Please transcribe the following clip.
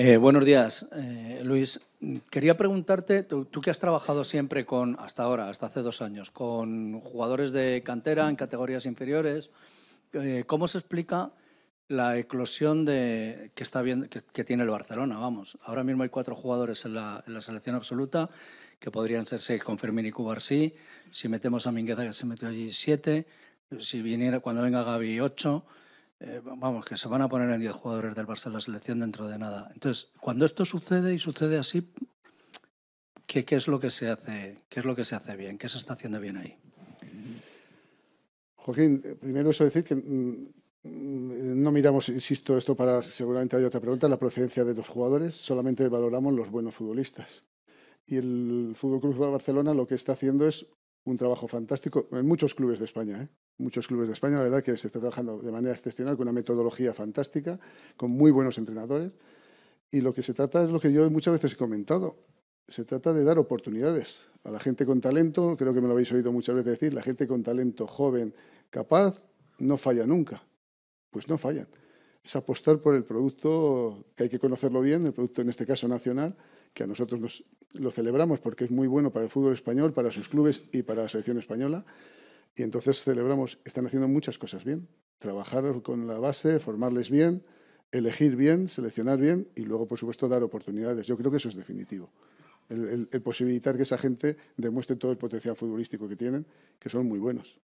Eh, buenos días, eh, Luis. Quería preguntarte, tú, que has trabajado siempre con, hasta ahora, hasta hace dos años, con jugadores de cantera en categorías inferiores, eh, ¿cómo se explica la eclosión de, que, está bien, que, tiene el Barcelona? Vamos, ahora mismo hay cuatro jugadores en la, selección absoluta, que podrían ser seis con Fermín y Cubarsí. Si metemos a Mingueza, que se metió allí, siete. Si viniera, cuando venga Gaby, ocho. Eh, vamos, que se van a poner en 10 jugadores del Barça en la selección dentro de nada. Entonces, cuando esto sucede y sucede así, ¿qué, es lo que se hace, qué es lo que se hace bien? ¿Qué se está haciendo bien ahí? Joaquín, eh, primero eso decir que mm, mm, no miramos, insisto, esto para seguramente hay otra pregunta, la procedencia de los jugadores, solamente valoramos los buenos futbolistas. Y el Fútbol Club Barcelona lo que está haciendo es un trabajo fantástico en muchos clubes de España. ¿eh? Muchos clubes de España, la verdad que se está trabajando de manera excepcional, con una metodología fantástica, con muy buenos entrenadores. Y lo que se trata es lo que yo muchas veces he comentado. Se trata de dar oportunidades a la gente con talento, creo que me lo habéis oído muchas veces decir, la gente con talento joven, capaz, no falla nunca. Pues no fallan. Es apostar por el producto, que hay que conocerlo bien, el producto en este caso nacional, que a nosotros nos lo celebramos porque es muy bueno para el fútbol español, para sus clubes y para la selección española. Y entonces celebramos, están haciendo muchas cosas bien. Trabajar con la base, formarles bien, elegir bien, seleccionar bien y luego, por supuesto, dar oportunidades. Yo creo que eso es definitivo. El, posibilitar que esa gente demuestre todo el potencial futbolístico que tienen, que son muy buenos.